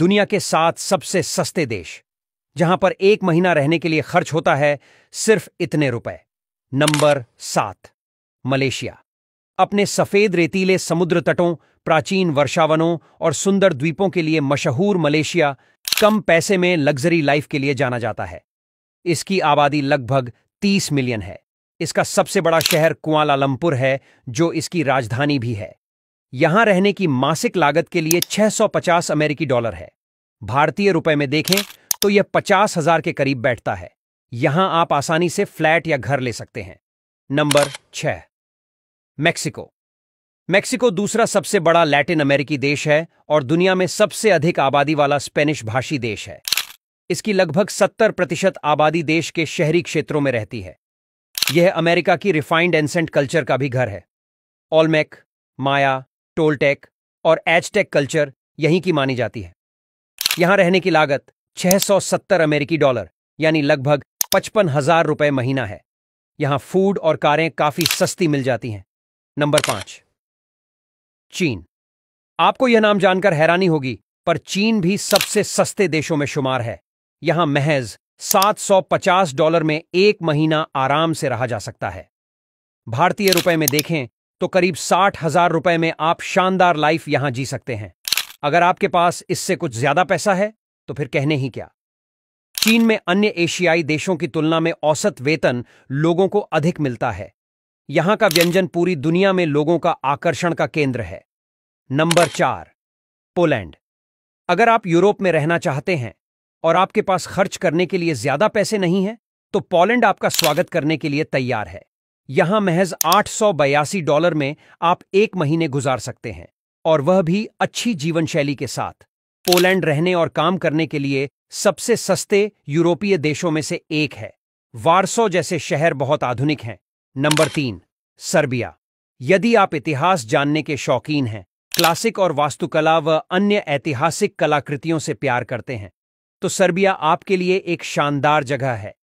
दुनिया के सात सबसे सस्ते देश जहां पर एक महीना रहने के लिए खर्च होता है सिर्फ इतने रुपए नंबर सात मलेशिया अपने सफेद रेतीले समुद्र तटों प्राचीन वर्षावनों और सुंदर द्वीपों के लिए मशहूर मलेशिया कम पैसे में लग्जरी लाइफ के लिए जाना जाता है इसकी आबादी लगभग 30 मिलियन है इसका सबसे बड़ा शहर कुआलालंपुर है जो इसकी राजधानी भी है यहां रहने की मासिक लागत के लिए 650 अमेरिकी डॉलर है भारतीय रुपए में देखें तो यह पचास हजार के करीब बैठता है यहां आप आसानी से फ्लैट या घर ले सकते हैं नंबर छह मैक्सिको मैक्सिको दूसरा सबसे बड़ा लैटिन अमेरिकी देश है और दुनिया में सबसे अधिक आबादी वाला स्पेनिश भाषी देश है इसकी लगभग 70 प्रतिशत आबादी देश के शहरी क्षेत्रों में रहती है यह अमेरिका की रिफाइंड एंसेंट कल्चर का भी घर है ऑलमेक माया टोलटेक और एचटेक कल्चर यहीं की मानी जाती है यहां रहने की लागत 670 अमेरिकी डॉलर यानी लगभग पचपन हजार रुपये महीना है यहां फूड और कारें काफी सस्ती मिल जाती हैं नंबर पांच चीन आपको यह नाम जानकर हैरानी होगी पर चीन भी सबसे सस्ते देशों में शुमार है यहां महज 750 डॉलर में एक महीना आराम से रहा जा सकता है भारतीय रुपए में देखें तो करीब साठ हजार रुपए में आप शानदार लाइफ यहां जी सकते हैं अगर आपके पास इससे कुछ ज्यादा पैसा है तो फिर कहने ही क्या चीन में अन्य एशियाई देशों की तुलना में औसत वेतन लोगों को अधिक मिलता है यहां का व्यंजन पूरी दुनिया में लोगों का आकर्षण का केंद्र है नंबर चार पोलैंड अगर आप यूरोप में रहना चाहते हैं और आपके पास खर्च करने के लिए ज्यादा पैसे नहीं हैं तो पोलैंड आपका स्वागत करने के लिए तैयार है यहां महज आठ डॉलर में आप एक महीने गुजार सकते हैं और वह भी अच्छी जीवन शैली के साथ पोलैंड रहने और काम करने के लिए सबसे सस्ते यूरोपीय देशों में से एक है वारसो जैसे शहर बहुत आधुनिक हैं नंबर तीन सर्बिया यदि आप इतिहास जानने के शौकीन हैं क्लासिक और वास्तुकला व अन्य ऐतिहासिक कलाकृतियों से प्यार करते हैं तो सर्बिया आपके लिए एक शानदार जगह है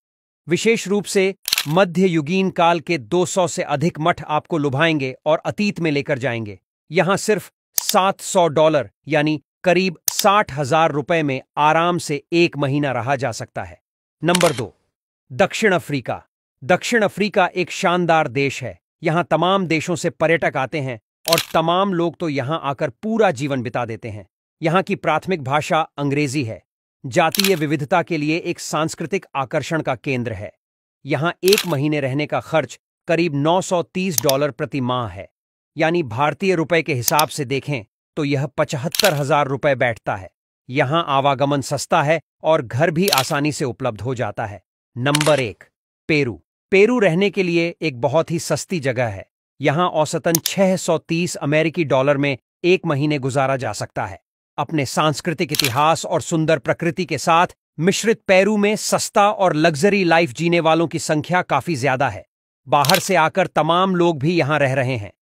विशेष रूप से मध्ययुगीन काल के 200 से अधिक मठ आपको लुभाएंगे और अतीत में लेकर जाएंगे यहां सिर्फ 700 डॉलर यानी करीब साठ हजार रुपए में आराम से एक महीना रहा जा सकता है नंबर दो दक्षिण अफ्रीका दक्षिण अफ्रीका एक शानदार देश है यहाँ तमाम देशों से पर्यटक आते हैं और तमाम लोग तो यहाँ आकर पूरा जीवन बिता देते हैं यहाँ की प्राथमिक भाषा अंग्रेजी है जातीय विविधता के लिए एक सांस्कृतिक आकर्षण का केंद्र है यहां एक महीने रहने का खर्च करीब 930 डॉलर प्रति माह है यानी भारतीय रुपए के हिसाब से देखें तो यह पचहत्तर हजार रुपये बैठता है यहां आवागमन सस्ता है और घर भी आसानी से उपलब्ध हो जाता है नंबर एक पेरू पेरू रहने के लिए एक बहुत ही सस्ती जगह है यहां औसतन 630 अमेरिकी डॉलर में एक महीने गुजारा जा सकता है अपने सांस्कृतिक इतिहास और सुंदर प्रकृति के साथ मिश्रित पेरू में सस्ता और लग्जरी लाइफ जीने वालों की संख्या काफी ज्यादा है बाहर से आकर तमाम लोग भी यहां रह रहे हैं